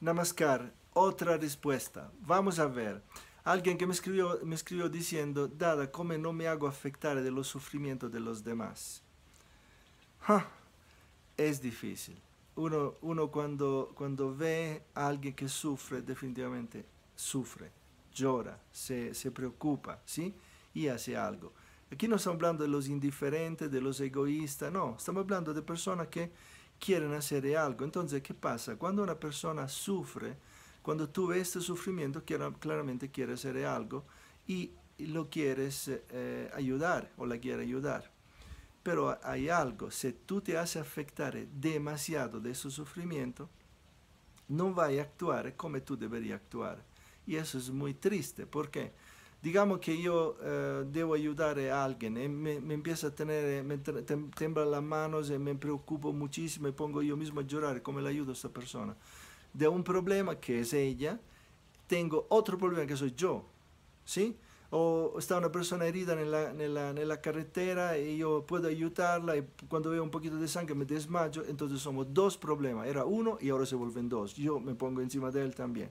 Namaskar, otra respuesta. Vamos a ver. Alguien que me escribió, me escribió diciendo, Dada, ¿cómo no me hago afectar de los sufrimientos de los demás? Es difícil. Uno, cuando, cuando ve a alguien que sufre, definitivamente sufre llora, se, se preocupa, ¿sí? Y hace algo. Aquí no estamos hablando de los indiferentes, de los egoístas, no, estamos hablando de personas que quieren hacer algo. Entonces, ¿qué pasa? Cuando una persona sufre, cuando tú ves este sufrimiento, claramente quiere hacer algo y lo quieres eh, eh, ayudar o la quiere ayudar. Pero hay algo, si tú te haces afectar demasiado de su sufrimiento, no vas a actuar como tú deberías actuar. Y eso es muy triste porque digamos que yo eh, debo ayudar a alguien y eh, me, empieza a tener, eh, me temblan las manos y me preocupo muchísimo y pongo yo mismo a llorar cómo le ayudo a esta persona. De un problema que es ella, tengo otro problema que soy yo, ¿sí? o está una persona herida en la, en, la, en la, carretera y yo puedo ayudarla y cuando veo un poquito de sangre me desmayo, entonces somos dos problemas, era uno y ahora se vuelven dos, yo me pongo encima de él también.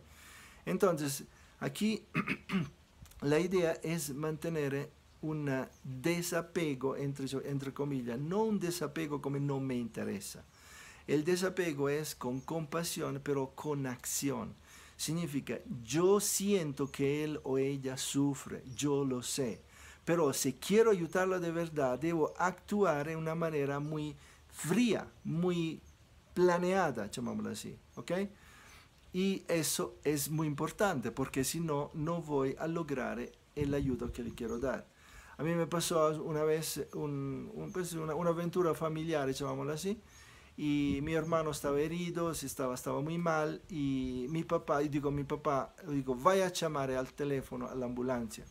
Entonces, aquí la idea es mantener un desapego, entre, entre comillas, no un desapego como no me interesa. El desapego es con compasión, pero con acción. Significa, yo siento que él o ella sufre, yo lo sé. Pero si quiero ayudarla de verdad, debo actuar de una manera muy fría, muy planeada, llamémosla así. ¿ok? Y eso es muy importante porque si no, no voy a lograr el ayuda que le quiero dar. A mí me pasó una vez un, un, pues una, una, aventura familiar, llamámosla así, y mi hermano estaba herido, estaba, estaba muy mal, y mi papá, y digo mi papá, digo, vaya a llamar al teléfono a la ambulancia.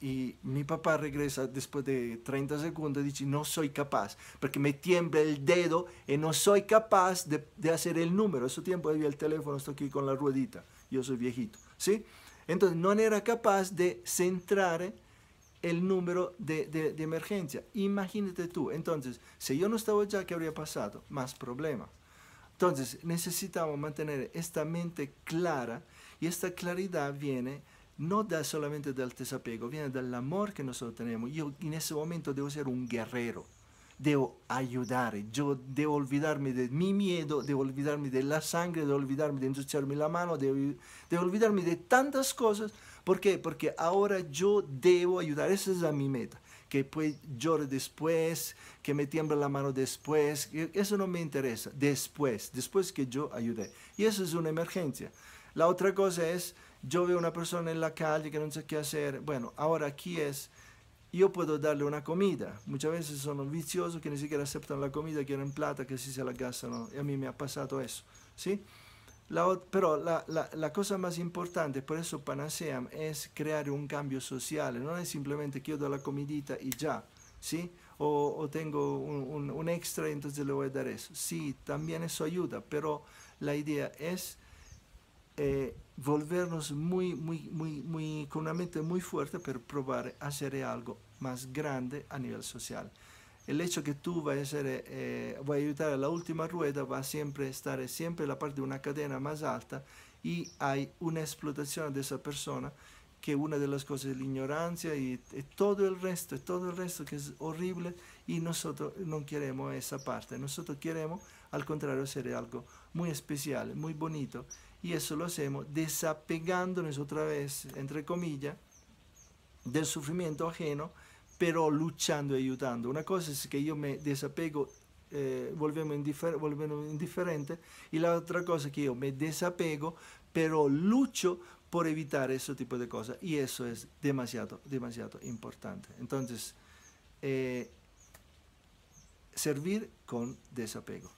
Y mi papá regresa después de 30 segundos y dice, no soy capaz, porque me tiembla el dedo y no soy capaz de, de hacer el número. eso tiempo había el teléfono, estoy aquí con la ruedita, yo soy viejito, ¿sí? Entonces no era capaz de centrar el número de, de, emergencia. Imagínate tú, entonces, si yo no estaba ya, ¿qué habría pasado? Más problemas. Entonces necesitamos mantener esta mente clara y esta claridad viene no da solamente del desapego, viene del amor que nosotros tenemos. Yo en ese momento debo ser un guerrero, debo ayudar, yo debo olvidarme de mi miedo, debo olvidarme de la sangre, debo olvidarme de ensuciarme la mano, debo, olvidarme de tantas cosas. ¿Por qué? Porque ahora yo debo ayudar, esa es mi meta. Que pues llore después, que me tiembla la mano después, e, eso no me interesa, después, después que yo ayude. Y eso es una emergencia. La otra cosa es yo veo una persona en la calle que no sé qué hacer, bueno, ahora aquí es, yo puedo darle una comida. Muchas veces son viciosos que ni siquiera aceptan la comida, quieren plata, que si se la gastan, y a mí me ha pasado eso, ¿sí? La, pero la, cosa más importante, por eso Panacea es crear un cambio social, no es simplemente que yo doy la comidita y ya, ¿sí? O, tengo un extra y entonces le voy a dar eso. Sí, también eso ayuda, pero la idea es eh, volvernos muy, muy, muy, muy, con una mente muy fuerte para probar a hacer algo más grande a nivel social. El hecho que tú vayas a, ser, eh, va a ayudar a la última rueda va a siempre estar siempre la parte de una cadena más alta y hay una explotación de esa persona que una de las cosas es la ignorancia y todo el resto, todo el resto que es horrible y nosotros no queremos esa parte, nosotros queremos al contrario ser algo muy especial, muy bonito y eso lo hacemos desapegándonos otra vez, entre comillas, del sufrimiento ajeno, pero luchando y ayudando. Una cosa es que yo me desapego, eh, volvemos, indifer indiferente, y la otra cosa es que yo me desapego, pero lucho por evitar ese tipo de cosas. Y eso es demasiado, demasiado importante. Entonces, eh, servir con desapego.